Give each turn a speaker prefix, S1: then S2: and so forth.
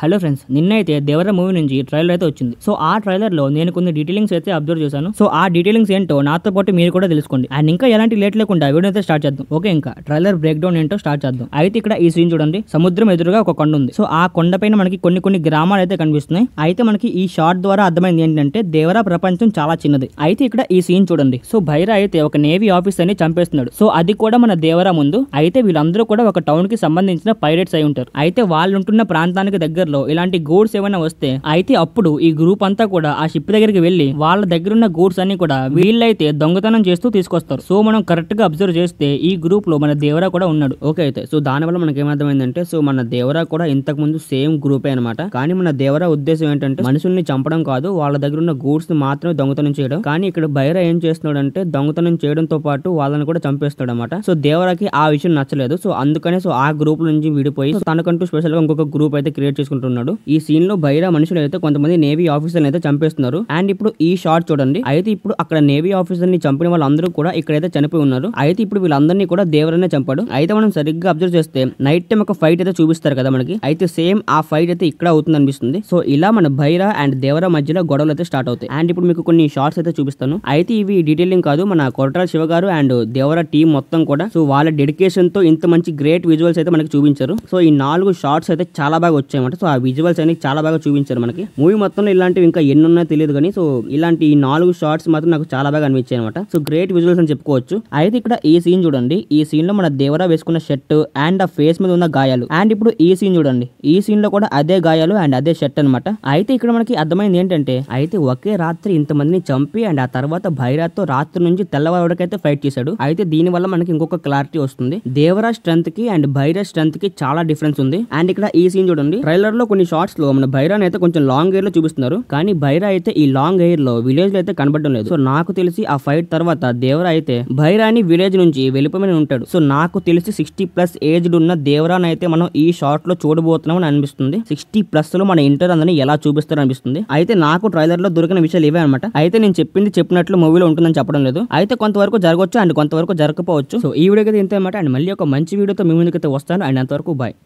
S1: hello friends నిన్నైతే దేవర movie నుంచి trailer అయితే వచ్చింది సో ఆ ట్రైలర్ లో నేను కొన్ని డీటెయిలింగ్స్ అయితే అబ్జర్వ్ చేశాను సో ఆ డీటెయిలింగ్స్ ఏంటో నాతో పాటు మీరు కూడా తెలుసుకోండి అండ్ ఇంకా ఎలాంటి లేట్ లేకుండా వీడియో అయితే స్టార్ట్ చేద్దాం ఓకే ఇంకా ట్రైలర్ బ్రేక్ డౌన్ ఏంటో స్టార్ట్ చేద్దాం అయితే ఇక్కడ ఈ సీన్ చూడండి సముద్రం ఎదురుగా ఒక కొండ ఉంది సో ఆ కొండపైన మనకి కొన్ని కొన్ని గ్రామాలు అయితే కనిపిస్తున్నాయి అయితే మనకి ఈ షార్ట్ ద్వారా అర్థమైంది ఏంటంటే దేవర ప్రపంచం చాలా చిన్నది అయితే ఇక్కడ ఈ సీన్ చూడండి సో బైర అయితే ఒక నేవీ ఆఫీస్ అని చంపేస్తున్నాడు సో అది కూడా మన దేవర ముందు అయితే వీళ్ళందరూ కూడా ఒక టౌన్ కి సంబంధించిన పైరేట్స్ అయి ఉంటారు అయితే వాళ్ళు ఉంటున్న ప్రాంతానికి దగ్గర లో ఇలాంటి గూడ్స్ ఏమైనా వస్తే అయితే అప్పుడు ఈ గ్రూప్ అంతా కూడా ఆ షిప్ దగ్గరికి వెళ్లి వాళ్ళ దగ్గర ఉన్న గూడ్స్ అన్ని కూడా వీళ్ళైతే దొంగతనం చేస్తూ తీసుకొస్తారు సో మనం కరెక్ట్ గా అబ్జర్వ్ చేస్తే ఈ గ్రూప్ లో మన దేవరా కూడా ఉన్నాడు ఓకే అయితే సో దాని వల్ల మనకి ఏమర్థమైందంటే సో మన దేవరా కూడా ఇంతకు ముందు సేమ్ గ్రూప్ అనమాట కానీ మన దేవరా ఉద్దేశం ఏంటంటే మనుషుల్ని చంపడం కాదు వాళ్ళ దగ్గర ఉన్న గూడ్స్ ని మాత్రమే దొంగతనం చేయడం కానీ ఇక్కడ బైరా ఏం చేస్తున్నాడు అంటే దొంగతనం చేయడంతో పాటు వాళ్ళని కూడా చంపేస్తాడు అనమాట సో దేవరాకి ఆ విషయం నచ్చలేదు సో అందుకనే సో ఆ గ్రూప్ నుంచి విడిపోయి తనకంటూ స్పెషల్ గా ఇంకొక గ్రూప్ అయితే క్రియేట్ చేసుకున్నాడు చేసుకుంటున్నాడు ఈ సీన్ లో బైరా మనుషులు అయితే కొంతమంది నేవీ ఆఫీసర్ అయితే చంపేస్తున్నారు అండ్ ఇప్పుడు ఈ షార్ట్ చూడండి అయితే ఇప్పుడు అక్కడ నేవీ ఆఫీసర్ ని చంపిన వాళ్ళందరూ కూడా ఇక్కడైతే చనిపోయి ఉన్నారు అయితే ఇప్పుడు వీళ్ళందరినీ కూడా దేవరనే చంపాడు అయితే మనం సరిగ్గా అబ్జర్వ్ చేస్తే నైట్ టైం ఒక ఫైట్ అయితే చూపిస్తారు కదా మనకి అయితే సేమ్ ఆ ఫైట్ అయితే ఇక్కడ అవుతుంది అనిపిస్తుంది సో ఇలా మన భైరా అండ్ దేవరా మధ్యలో గొడవలు అయితే స్టార్ట్ అవుతాయి అండ్ ఇప్పుడు మీకు కొన్ని షార్ట్స్ అయితే చూపిస్తాను అయితే ఇవి డీటెయిలింగ్ కాదు మన కొరటాల శివ గారు అండ్ దేవరా టీం మొత్తం కూడా సో వాళ్ళ డెడికేషన్ తో ఇంత మంచి గ్రేట్ విజువల్స్ అయితే మనకి చూపించారు సో ఈ నాలుగు షార్ట్స్ అయితే చాలా బాగా వచ్చాయన్నమాట ఆ విజువల్స్ అనేది చాలా బాగా చూపించారు మనకి మూవీ మొత్తంలో ఇలాంటివి ఇంకా ఎన్ని ఉన్నాయో తెలియదు కానీ సో ఇలాంటి ఈ నాలుగు షార్ట్స్ మాత్రం నాకు చాలా బాగా అనిపించాయి అనమాట సో గ్రేట్ విజువల్స్ అని చెప్పుకోవచ్చు అయితే ఇక్కడ ఈ సీన్ చూడండి ఈ సీన్ లో మన దేవరా వేసుకున్న షర్ట్ అండ్ ఆ ఫేస్ మీద ఉన్న గాయాలు అండ్ ఇప్పుడు ఈ సీన్ చూడండి ఈ సీన్ లో కూడా అదే గాయాలు అండ్ అదే షర్ట్ అనమాట అయితే ఇక్కడ మనకి అర్థమైంది ఏంటంటే అయితే ఒకే రాత్రి ఇంత మందిని చంపి అండ్ ఆ తర్వాత భైరాతో రాత్రి నుంచి తెల్లవారుడికైతే ఫైట్ చేశాడు అయితే దీని వల్ల మనకి ఇంకొక క్లారిటీ వస్తుంది దేవరా స్ట్రెంత్ కి అండ్ భైరా స్ట్రెంత్ కి చాలా డిఫరెన్స్ ఉంది అండ్ ఇక్కడ ఈ సీన్ చూడండి ట్రైలర్ లో కొన్ని లో మన బైరాన్ అయితే కొంచెం లాంగ్ లో చూపిస్తున్నారు కానీ భైరా అయితే ఈ లాంగ్ లో విలేజ్ లో అయితే కనబడడం లేదు సో నాకు తెలిసి ఆ ఫైట్ తర్వాత దేవరా అయితే భైరాని విలేజ్ నుంచి వెళ్ళిపోమని ఉంటాడు సో నాకు తెలిసి సిక్స్టీ ప్లస్ ఏజ్డ్ ఉన్న దేవరాన్ అయితే మనం ఈ షార్ట్ లో చూడబోతున్నాం అని అనిపిస్తుంది సిక్స్టీ ప్లస్ లో మన ఇంటర్ అందరినీ ఎలా చూపిస్తారు అనిపిస్తుంది అయితే నాకు ట్రైలర్ లో దొరికిన విషయాలు ఇవే అనమాట అయితే నేను చెప్పింది చెప్పినట్లు మూవీలో ఉంటుందని చెప్పడం లేదు అయితే కొంతవరకు జరగవచ్చు అండ్ కొంతవరకు జరగకపోవచ్చు సో ఈ వీడియో అయితే ఇంతేమాట అనమాట అండ్ మళ్ళీ ఒక మంచి వీడియోతో మీ ముందుకైతే వస్తాను అండ్ అంతవరకు బాయ్